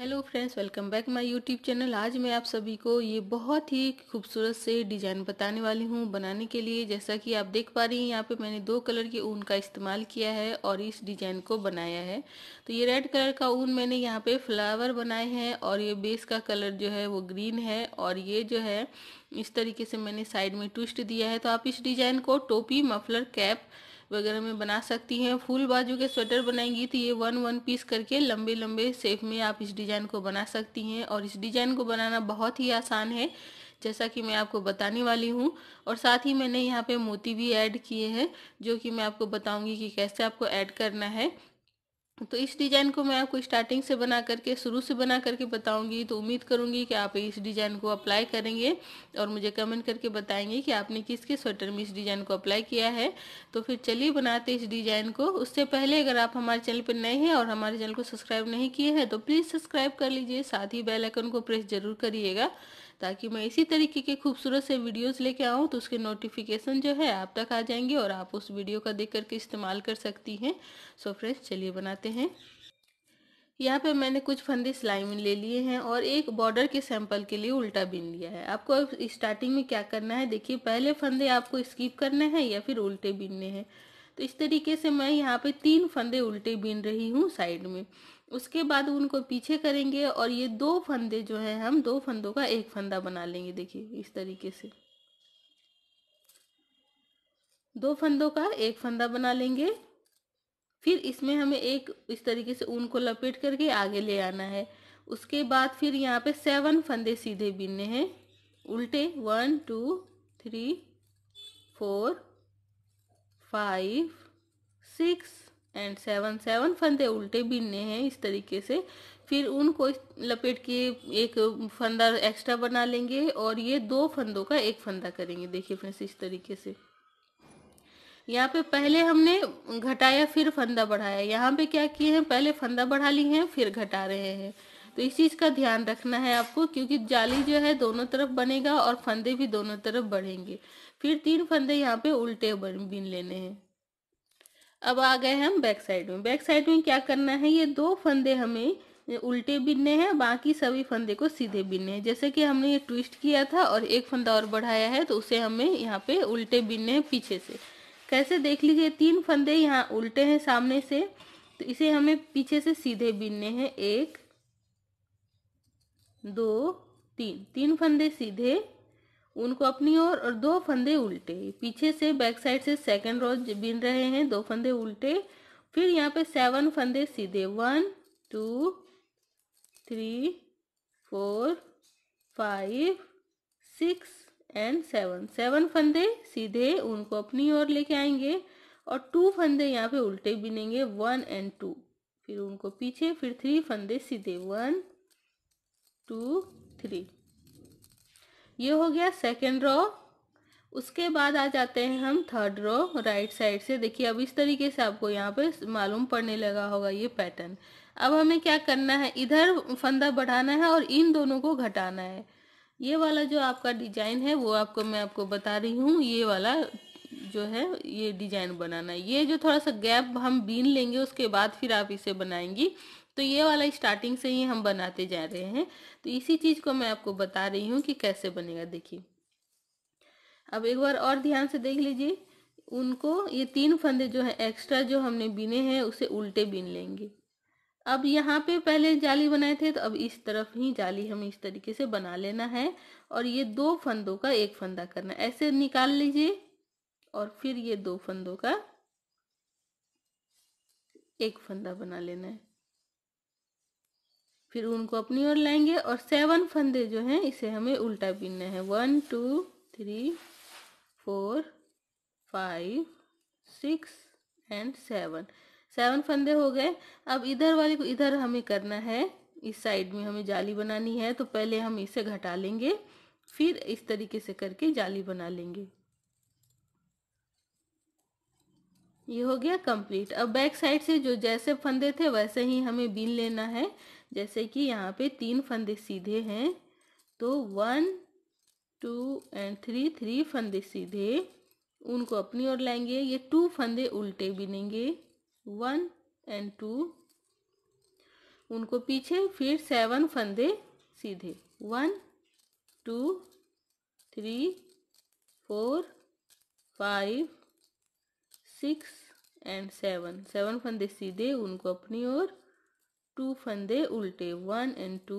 hello friends welcome back my YouTube channel आज मैं आप सभी को ये बहुत ही खूबसूरत से डिज़ाइन बताने वाली हूँ बनाने के लिए जैसा कि आप देख पा रही हैं यहाँ पे मैंने दो कलर के ऊन का इस्तेमाल किया है और इस डिज़ाइन को बनाया है तो ये रेड कलर का ऊन मैंने यहाँ पे फ्लावर बनाए हैं और ये बेस का कलर जो है वो ग्रीन है और ये जो है इस तरीके से मैंने साइड में ट्विस्ट दिया है तो आप इस डिज़ाइन को टोपी मफलर कैप वगैरह में बना सकती हैं फुल बाजू के स्वेटर बनाएंगी तो ये वन वन पीस करके लंबे लंबे सेफ में आप इस डिज़ाइन को बना सकती हैं और इस डिज़ाइन को बनाना बहुत ही आसान है जैसा कि मैं आपको बताने वाली हूँ और साथ ही मैंने यहाँ पे मोती भी ऐड किए हैं जो कि मैं आपको बताऊँगी कि कैसे आपको ऐड करना है तो इस डिज़ाइन को मैं आपको स्टार्टिंग से बना करके शुरू से बना करके बताऊंगी तो उम्मीद करूंगी कि आप इस डिज़ाइन को अप्लाई करेंगे और मुझे कमेंट करके बताएंगे कि आपने किसके स्वेटर में इस डिज़ाइन को अप्लाई किया है तो फिर चलिए बनाते इस डिज़ाइन को उससे पहले अगर आप हमारे चैनल पर नए हैं और हमारे चैनल को सब्सक्राइब नहीं किए हैं तो प्लीज़ सब्सक्राइब कर लीजिए साथ ही बेलाइकन को प्रेस जरूर करिएगा ताकि मैं इसी तरीके के खूबसूरत से वीडियोस लेके आऊँ तो उसके नोटिफिकेशन जो है आप तक आ जाएंगे और आप उस वीडियो का देख करके इस्तेमाल कर सकती हैं सो फ्रेंड्स चलिए बनाते हैं यहाँ पे मैंने कुछ फंदे सिलाई में ले लिए हैं और एक बॉर्डर के सैंपल के लिए उल्टा बिन लिया है आपको स्टार्टिंग में क्या करना है देखिए पहले फंदे आपको स्किप करना है या फिर उल्टे बिनने हैं तो इस तरीके से मैं यहाँ पे तीन फंदे उल्टे बिन रही हूँ साइड में उसके बाद उनको पीछे करेंगे और ये दो फंदे जो है हम दो फंदों का एक फंदा बना लेंगे देखिए इस तरीके से दो फंदों का एक फंदा बना लेंगे फिर इसमें हमें एक इस तरीके से ऊन को लपेट करके आगे ले आना है उसके बाद फिर यहाँ पे सेवन फंदे सीधे बीनने हैं उल्टे one two three four five six and seven seven फंदे उल्टे बीनने हैं इस तरीके से फिर उनको लपेट के एक फंदा एक्स्ट्रा बना लेंगे और ये दो फंदों का एक फंदा करेंगे देखिए फ्रेंड्स इस तरीके से यहाँ पे पहले हमने घटाया फिर फंदा बढ़ाया यहाँ पे क्या किए हैं पहले फंदा बढ़ा लिए हैं फिर घटा रहे हैं तो इस चीज़ का ध्यान रखना है आपको क्योंकि जाली जो है दोनों तरफ बनेगा और फंदे भी दोनों तरफ बढ़ेंगे फिर तीन फंदे यहाँ पे उल्टे बीन लेने हैं अब आ गए हम बैक साइड में बैक साइड में क्या करना है ये दो फंदे हमें उल्टे बिनने हैं बाकी सभी फंदे को सीधे बिनने हैं जैसे कि हमने ये ट्विस्ट किया था और एक फंदा और बढ़ाया है तो उसे हमें यहाँ पे उल्टे बिनने हैं पीछे से कैसे देख लीजिए तीन फंदे यहाँ उल्टे हैं सामने से तो इसे हमें पीछे से सीधे बिनने हैं एक दो तीन तीन फंदे सीधे उनको अपनी ओर और, और दो फंदे उल्टे पीछे से बैक साइड से सेकंड रो बिन रहे हैं दो फंदे उल्टे फिर यहाँ पे सेवन फंदे सीधे one two three four five six and seven seven फंदे सीधे उनको अपनी ओर लेके आएंगे और टू फंदे यहाँ पे उल्टे बिनेंगे वन एंड टू फिर उनको पीछे फिर थ्री फंदे सीधे वन टू थ्री ये हो गया सेकेंड रो उसके बाद आ जाते हैं हम थर्ड रो राइट साइड से देखिए अब इस तरीके से आपको यहाँ पे मालूम पड़ने लगा होगा ये पैटर्न अब हमें क्या करना है इधर फंदा बढ़ाना है और इन दोनों को घटाना है ये वाला जो आपका डिजाइन है वो आपको मैं आपको बता रही हूँ ये वाला जो है ये डिजाइन बनाना है ये जो थोड़ा सा गैप हम बीन लेंगे उसके बाद फिर आप इसे बनाएंगी तो ये वाला स्टार्टिंग से ही हम बनाते जा रहे हैं तो इसी चीज़ को मैं आपको बता रही हूँ कि कैसे बनेगा देखिए अब एक बार और ध्यान से देख लीजिए उनको ये तीन फंदे जो है एक्स्ट्रा जो हमने बीने हैं उसे उल्टे बीन लेंगे अब यहाँ पे पहले जाली बनाए थे तो अब इस तरफ ही जाली हमें इस तरीके से बना लेना है और ये दो फंदों का एक फंदा करना है ऐसे निकाल लीजिए और फिर ये दो फंदों का एक फंदा बना लेना है फिर उनको अपनी ओर लाएंगे और सेवन फंदे जो हैं इसे हमें उल्टा बीनना है one two three four five six and seven seven फंदे हो गए अब इधर वाले को इधर हमें करना है इस साइड में हमें जाली बनानी है तो पहले हम इसे घटा लेंगे फिर इस तरीके से करके जाली बना लेंगे ये हो गया कंप्लीट अब बैक साइड से जो जैसे फंदे थे वैसे ही हमें बीन लेना है जैसे कि यहाँ पे तीन फंदे सीधे हैं तो one two and three three फंदे सीधे उनको अपनी ओर लाएंगे ये टू फंदे उल्टे बिनेंगे वन एंड टू उनको पीछे फिर सेवन फंदे सीधे one two three four five six and seven seven फंदे सीधे उनको अपनी ओर टू फंदे उल्टे one and two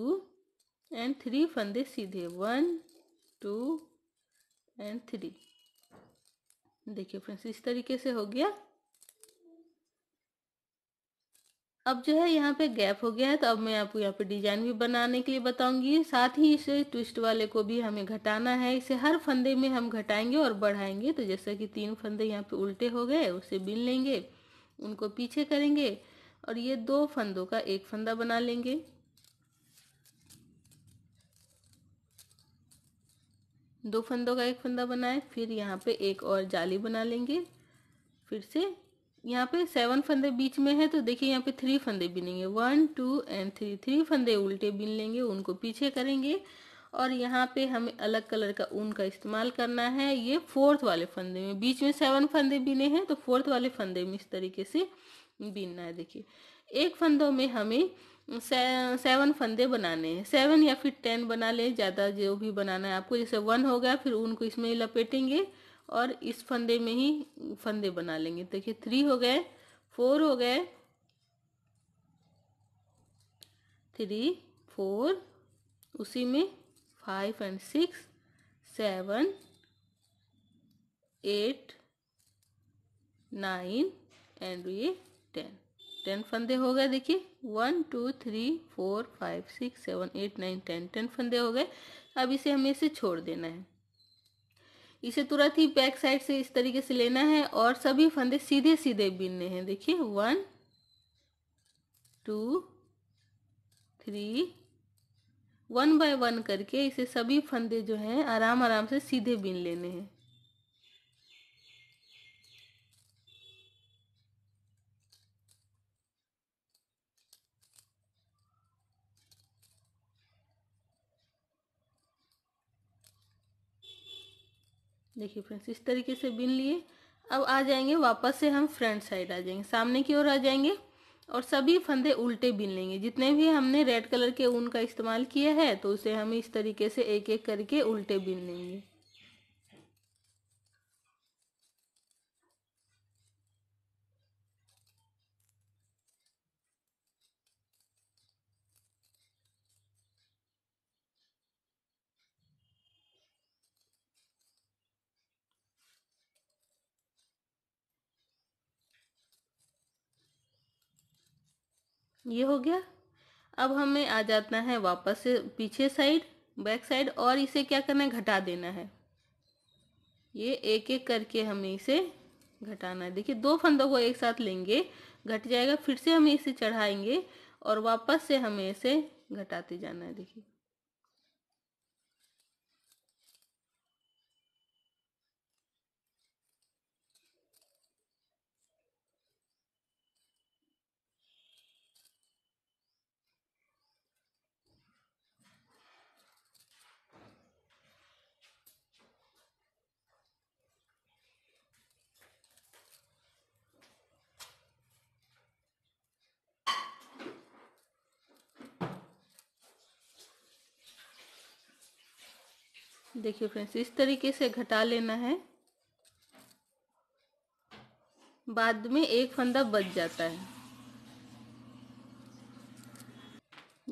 and three फंदे सीधे वन टू एंड थ्री देखिए फ्रेंड्स इस तरीके से हो गया अब जो है यहाँ पे गैप हो गया है तो अब मैं आपको यहाँ पे डिजाइन भी बनाने के लिए बताऊंगी साथ ही इसे ट्विस्ट वाले को भी हमें घटाना है इसे हर फंदे में हम घटाएंगे और बढ़ाएंगे तो जैसे कि तीन फंदे यहाँ पे उल्टे हो गए उसे बिन लेंगे उनको पीछे करेंगे और ये दो फंदों का एक फंदा बना लेंगे दो फंदों का एक फंदा बनाए फिर यहाँ पे एक और जाली बना लेंगे फिर से यहाँ पे सेवन फंदे बीच में है तो देखिए यहाँ पे थ्री फंदे बिनेंगे one two and three three फंदे उल्टे बिन लेंगे उनको पीछे करेंगे और यहाँ पे हमें अलग कलर का ऊन का इस्तेमाल करना है ये फोर्थ वाले फंदे में बीच में सेवन फंदे बिने हैं तो फोर्थ वाले फंदे में इस तरीके से बीनना है देखिए एक फंदों में हमें सेवन फंदे बनाने हैं सेवन या फिर टेन बना लें ज़्यादा जो भी बनाना है आपको जैसे वन हो गया फिर ऊन को इसमें लपेटेंगे और इस फंदे में ही फंदे बना लेंगे देखिए थ्री हो गए फोर हो गए थ्री फोर उसी में five and six seven eight nine and ये टेन टेन फंदे हो गए देखिए one two three four five six seven eight nine ten ten फंदे हो गए अब इसे हमें इसे छोड़ देना है इसे तुरंत ही बैक साइड से इस तरीके से लेना है और सभी फंदे सीधे सीधे बीनने हैं देखिए one two three one by one करके इसे सभी फंदे जो हैं आराम आराम से सीधे बीन लेने हैं देखिए फ्रेंड्स इस तरीके से बिन लिए अब आ जाएंगे वापस से हम फ्रंट साइड आ जाएंगे सामने की ओर आ जाएंगे और सभी फंदे उल्टे बिन लेंगे जितने भी हमने रेड कलर के ऊन का इस्तेमाल किया है तो उसे हम इस तरीके से एक एक करके उल्टे बिन लेंगे ये हो गया अब हमें आ जाता है वापस से पीछे साइड बैक साइड और इसे क्या करना है घटा देना है ये एक एक करके हमें इसे घटाना है देखिए दो फंदों को एक साथ लेंगे घट जाएगा फिर से हमें इसे चढ़ाएंगे और वापस से हमें इसे घटाते जाना है देखिए देखिए फ्रेंड्स इस तरीके से घटा लेना है बाद में एक फंदा बच जाता है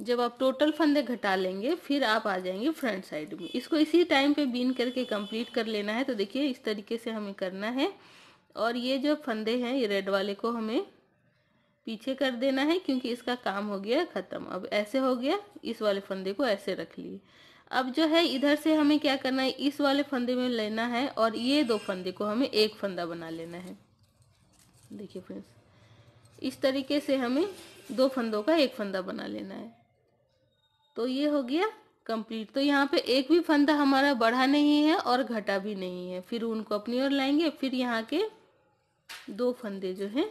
जब आप टोटल फंदे घटा लेंगे फिर आप आ जाएंगे फ्रंट साइड में इसको इसी टाइम पे बीन करके कंप्लीट कर लेना है तो देखिए इस तरीके से हमें करना है और ये जो फंदे हैं ये रेड वाले को हमें पीछे कर देना है क्योंकि इसका काम हो गया ख़त्म अब ऐसे हो गया इस वाले फंदे को ऐसे रख लिए अब जो है इधर से हमें क्या करना है इस वाले फंदे में लेना है और ये दो फंदे को हमें एक फंदा बना लेना है देखिए फ्रेंड्स इस तरीके से हमें दो फंदों का एक फंदा बना लेना है तो ये हो गया कंप्लीट तो यहाँ पे एक भी फंदा हमारा बढ़ा नहीं है और घटा भी नहीं है फिर उनको अपनी ओर लाएंगे फिर यहाँ के दो फंदे जो हैं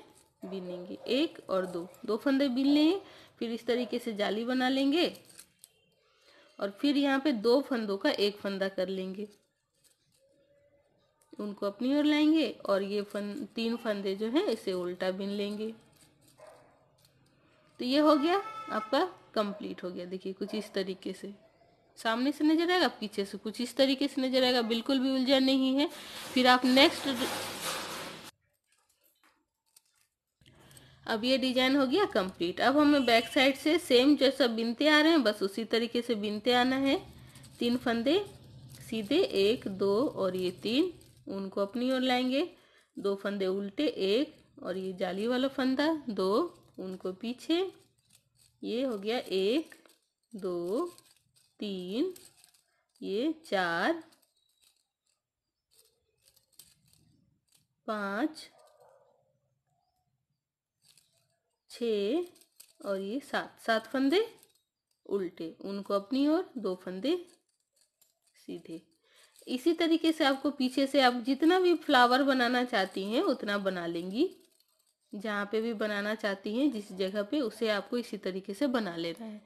बीनेंगे एक और दो दो फंदे बीन लेंगे फिर इस तरीके से जाली बना लेंगे और फिर यहाँ पे दो फंदों का एक फंदा कर लेंगे उनको अपनी ओर लाएंगे और ये फन तीन फंदे जो हैं इसे उल्टा बिन लेंगे तो ये हो गया आपका कंप्लीट हो गया देखिए कुछ इस तरीके से सामने से नजर आएगा पीछे से कुछ इस तरीके से नजर आएगा बिल्कुल भी उलझा नहीं है फिर आप नेक्स्ट अब ये डिजाइन हो गया कंप्लीट अब हमें बैक साइड से सेम जैसा बिनते आ रहे हैं बस उसी तरीके से बिनते आना है तीन फंदे सीधे एक दो और ये तीन उनको अपनी ओर लाएंगे दो फंदे उल्टे एक और ये जाली वाला फंदा दो उनको पीछे ये हो गया एक दो तीन ये चार पाँच छ और ये सात सात फंदे उल्टे उनको अपनी ओर दो फंदे सीधे इसी तरीके से आपको पीछे से आप जितना भी फ्लावर बनाना चाहती हैं उतना बना लेंगी जहाँ पे भी बनाना चाहती हैं जिस जगह पे उसे आपको इसी तरीके से बना लेना है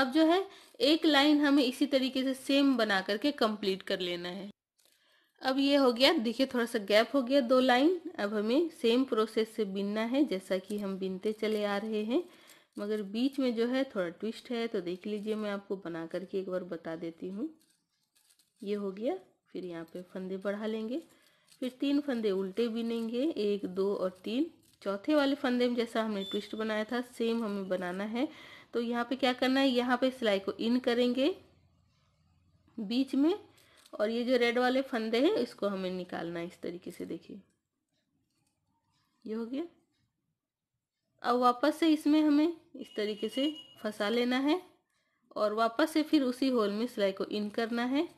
अब जो है एक लाइन हमें इसी तरीके से सेम बना करके कंप्लीट कर लेना है अब ये हो गया देखिए थोड़ा सा गैप हो गया दो लाइन अब हमें सेम प्रोसेस से बिनना है जैसा कि हम बिनते चले आ रहे हैं मगर बीच में जो है थोड़ा ट्विस्ट है तो देख लीजिए मैं आपको बना करके एक बार बता देती हूँ ये हो गया फिर यहाँ पे फंदे बढ़ा लेंगे फिर तीन फंदे उल्टे बिनेंगे एक दो और तीन चौथे वाले फंदे में जैसा हमने ट्विस्ट बनाया था सेम हमें बनाना है तो यहाँ पे क्या करना है यहाँ पे सिलाई को इन करेंगे बीच में और ये जो रेड वाले फंदे हैं इसको हमें निकालना है इस तरीके से देखिए ये हो गया अब वापस से इसमें हमें इस तरीके से फंसा लेना है और वापस से फिर उसी होल में सिलाई को इन करना है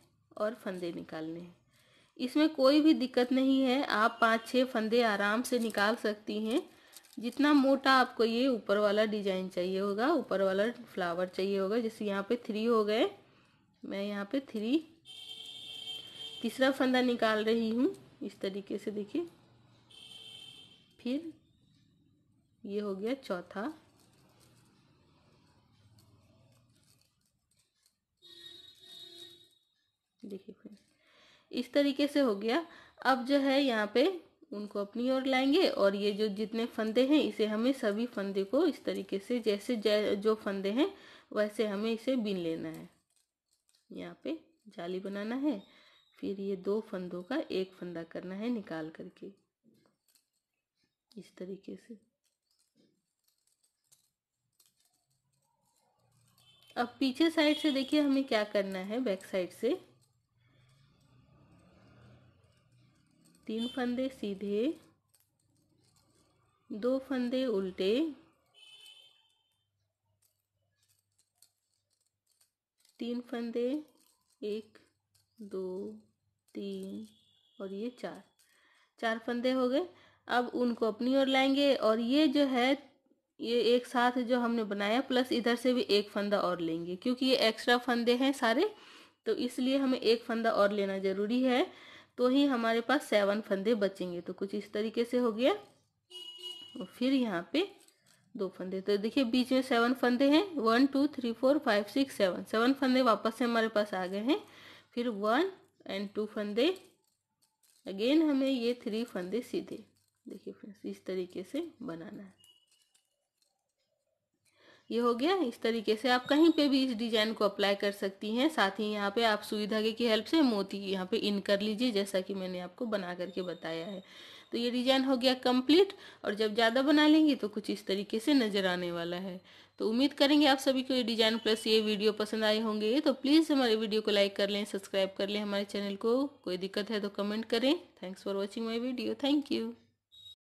और फंदे निकालने हैं इसमें कोई भी दिक्कत नहीं है आप पाँच छः फंदे आराम से निकाल सकती हैं जितना मोटा आपको ये ऊपर वाला डिजाइन चाहिए होगा ऊपर वाला फ्लावर चाहिए होगा जैसे यहाँ पे थ्री हो गए मैं यहाँ पे थ्री तीसरा फंदा निकाल रही हूँ इस तरीके से देखिए फिर ये हो गया चौथा देखिए फ्रेंड्स इस तरीके से हो गया अब जो है यहाँ पे उनको अपनी ओर लाएंगे और ये जो जितने फंदे हैं इसे हमें सभी फंदे को इस तरीके से जैसे जै, जो फंदे हैं वैसे हमें इसे बिन लेना है यहाँ पे जाली बनाना है फिर ये दो फंदों का एक फंदा करना है निकाल करके इस तरीके से अब पीछे साइड से देखिए हमें क्या करना है बैक साइड से तीन फंदे सीधे दो फंदे उल्टे तीन फंदे एक दो तीन और ये चार चार फंदे हो गए अब उनको अपनी ओर लाएंगे और ये जो है ये एक साथ जो हमने बनाया प्लस इधर से भी एक फंदा और लेंगे क्योंकि ये एक्स्ट्रा फंदे हैं सारे तो इसलिए हमें एक फंदा और लेना ज़रूरी है तो ही हमारे पास सेवन फंदे बचेंगे तो कुछ इस तरीके से हो गया और फिर यहाँ पे दो फंदे तो देखिए बीच में सेवन फंदे हैं one two three four five six seven seven फंदे वापस से हमारे पास आ गए हैं फिर वन एंड टू फंदे अगेन हमें ये थ्री फंदे सीधे देखिए फ्रेंड्स इस तरीके से बनाना है ये हो गया इस तरीके से आप कहीं पे भी इस डिजाइन को अप्लाई कर सकती हैं साथ ही यहाँ पे आप सुई धागे की हेल्प से मोती यहाँ पे इन कर लीजिए जैसा कि मैंने आपको बना करके बताया है तो ये डिजाइन हो गया कंप्लीट और जब ज़्यादा बना लेंगे तो कुछ इस तरीके से नज़र आने वाला है तो उम्मीद करेंगे आप सभी को ये डिजाइन प्लस ये वीडियो पसंद आए होंगे तो प्लीज़ हमारे वीडियो को लाइक कर लें सब्सक्राइब कर लें हमारे चैनल को कोई दिक्कत है तो कमेंट करें thanks for watching my video thank you